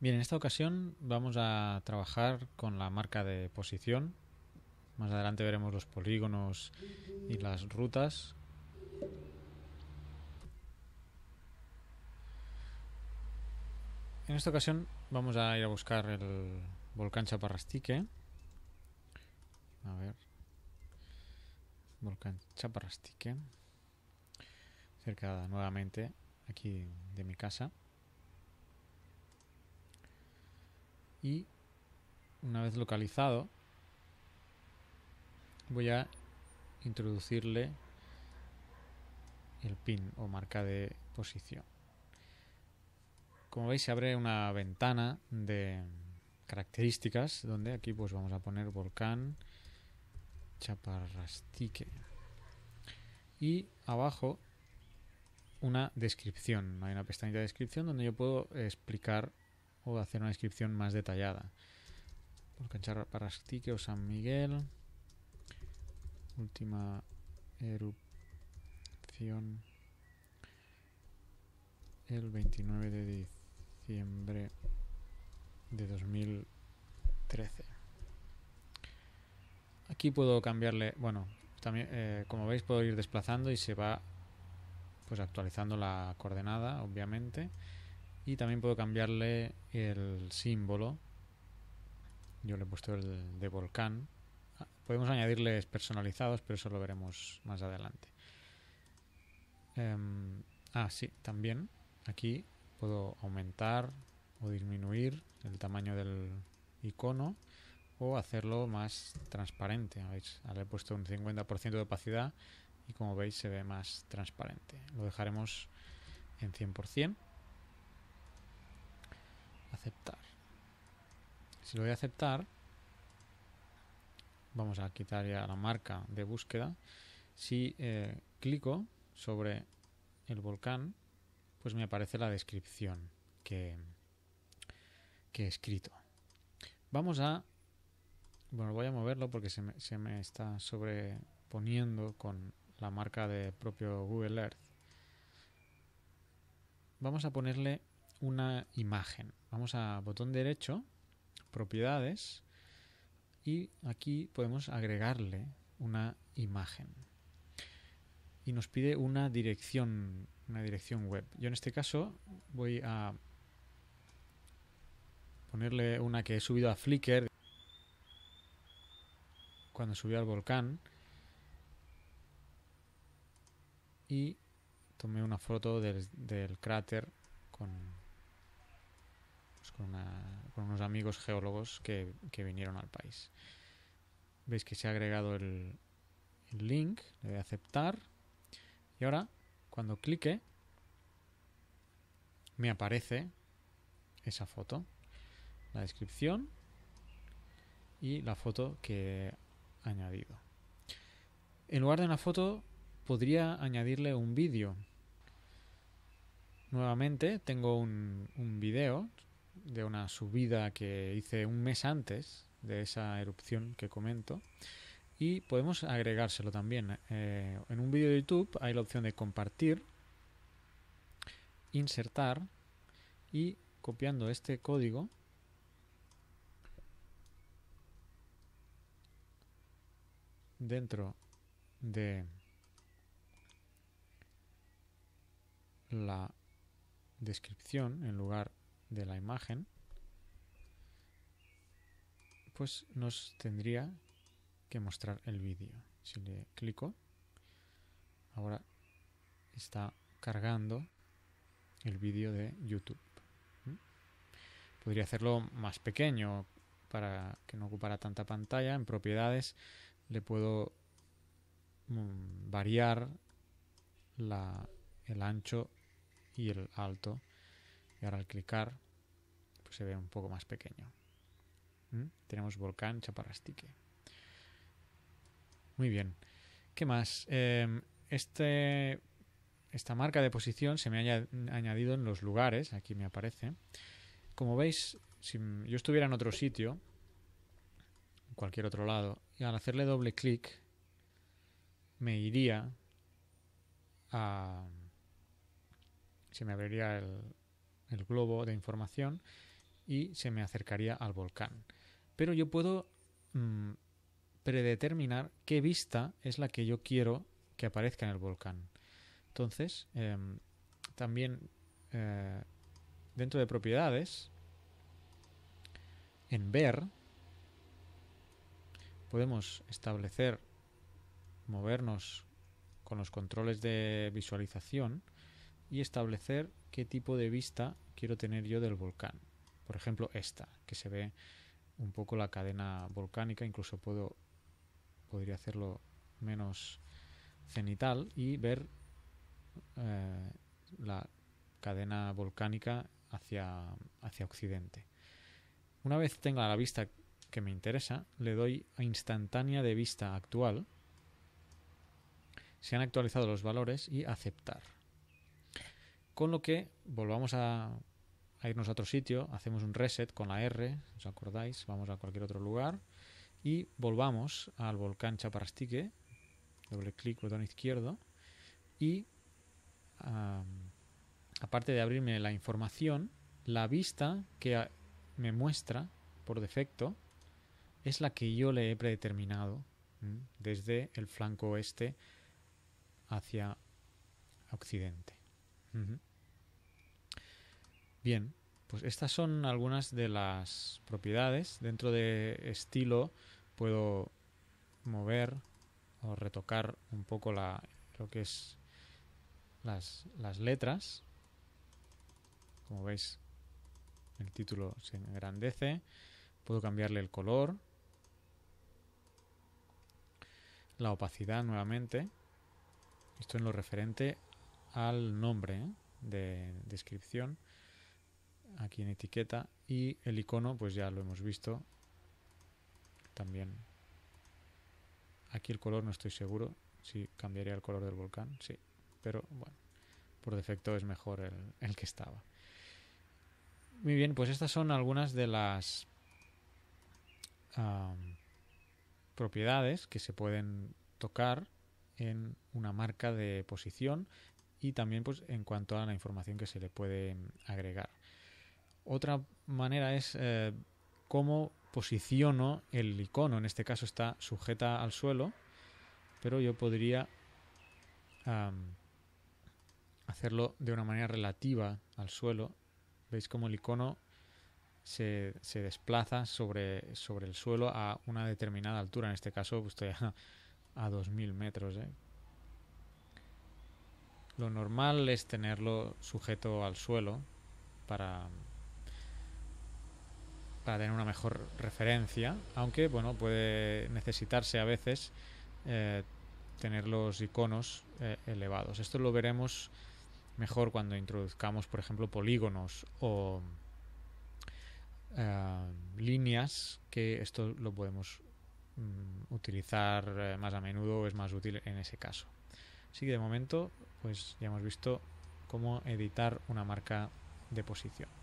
Bien, en esta ocasión vamos a trabajar con la marca de posición. Más adelante veremos los polígonos y las rutas. En esta ocasión vamos a ir a buscar el volcán Chaparrastique. A ver. Volcán Chaparrastique. Cerca nuevamente aquí de mi casa. y una vez localizado voy a introducirle el pin o marca de posición. Como veis se abre una ventana de características donde aquí pues vamos a poner volcán chaparrastique y abajo una descripción. Hay una pestañita de descripción donde yo puedo explicar o hacer una descripción más detallada. para Parastique o San Miguel. Última erupción el 29 de diciembre de 2013. Aquí puedo cambiarle, bueno, también eh, como veis puedo ir desplazando y se va pues actualizando la coordenada, obviamente y también puedo cambiarle el símbolo yo le he puesto el de volcán ah, podemos añadirles personalizados pero eso lo veremos más adelante em, ah sí también aquí puedo aumentar o disminuir el tamaño del icono o hacerlo más transparente ¿veis? ahora he puesto un 50% de opacidad y como veis se ve más transparente lo dejaremos en 100% aceptar. Si lo voy a aceptar, vamos a quitar ya la marca de búsqueda. Si eh, clico sobre el volcán, pues me aparece la descripción que, que he escrito. Vamos a... Bueno, voy a moverlo porque se me, se me está sobreponiendo con la marca de propio Google Earth. Vamos a ponerle una imagen. Vamos a botón derecho, propiedades, y aquí podemos agregarle una imagen. Y nos pide una dirección, una dirección web. Yo en este caso voy a ponerle una que he subido a Flickr cuando subí al volcán y tomé una foto del, del cráter con con, unos amigos geólogos que, vinieron al país. Veis que se ha agregado el, link, le voy a aceptar y ahora cuando clique me aparece esa foto, la descripción y la foto que he añadido. En lugar de una foto podría añadirle un vídeo. Nuevamente tengo un, un vídeo de una subida que hice un mes antes de esa erupción que comento y podemos agregárselo también. Eh, en un vídeo de YouTube hay la opción de compartir, insertar y copiando este código dentro de la descripción en lugar de la imagen, pues nos tendría que mostrar el vídeo. Si le clico, ahora está cargando el vídeo de YouTube. Podría hacerlo más pequeño para que no ocupara tanta pantalla. En propiedades le puedo mm, variar el ancho y el alto. Y ahora al clicar se ve un poco más pequeño. ¿Mm? Tenemos volcán Chaparrastique. Muy bien. ¿Qué más? Em, este, esta marca de posición se me ha añadido en los lugares. Aquí me aparece. Como veis, si yo estuviera en otro sitio, en cualquier otro lado, y al hacerle doble clic, me iría a... Se me abriría el, el globo de información y se me acercaría al volcán. Pero yo puedo mm, predeterminar qué vista es la que yo quiero que aparezca en el volcán. Entonces, em, también eh, dentro de propiedades, en ver, podemos establecer, movernos con los controles de visualización y establecer qué tipo de vista quiero tener yo del volcán. Por ejemplo, esta, que se ve un poco la cadena volcánica, incluso puedo podría hacerlo menos cenital y ver eh, la cadena volcánica hacia, hacia occidente. Una vez tenga la vista que me interesa, le doy a instantánea de vista actual. Se han actualizado los valores y aceptar. Con lo que volvamos a a irnos a otro sitio, hacemos un reset con la R, ¿os acordáis? Vamos a cualquier otro lugar y volvamos al volcán Chaparastique, doble clic, botón izquierdo, y aparte de abrirme la información, la vista que me muestra por defecto es la que yo le he predeterminado desde el flanco oeste hacia occidente. Bien, pues estas son algunas de las propiedades. Dentro de estilo puedo mover o retocar un poco lo que es las, letras. Como veis, el título se engrandece. Puedo cambiarle el color. La opacidad nuevamente. Esto en lo referente al nombre ¿eh? de descripción aquí en etiqueta y el icono pues ya lo hemos visto también aquí el color no estoy seguro si cambiaría el color del volcán sí pero bueno por defecto es mejor el, que estaba muy bien pues estas son algunas de las propiedades que se pueden tocar en una marca de posición y también pues en cuanto a la información que se le puede agregar otra manera es eh, cómo posiciono el icono. En este caso está sujeta al suelo, pero yo podría hacerlo de una manera relativa al suelo. ¿Veis cómo el icono se, desplaza sobre, sobre el suelo a una determinada altura? En este caso pues, estoy a, 2.000 metros. ¿eh? Lo normal es tenerlo sujeto al suelo para para tener una mejor referencia, aunque bueno, puede necesitarse a veces eh, tener los iconos eh, elevados. Esto lo veremos mejor cuando introduzcamos, por ejemplo, polígonos o eh, líneas, que esto lo podemos mm, utilizar más a menudo o es más útil en ese caso. Así que de momento, pues ya hemos visto cómo editar una marca de posición.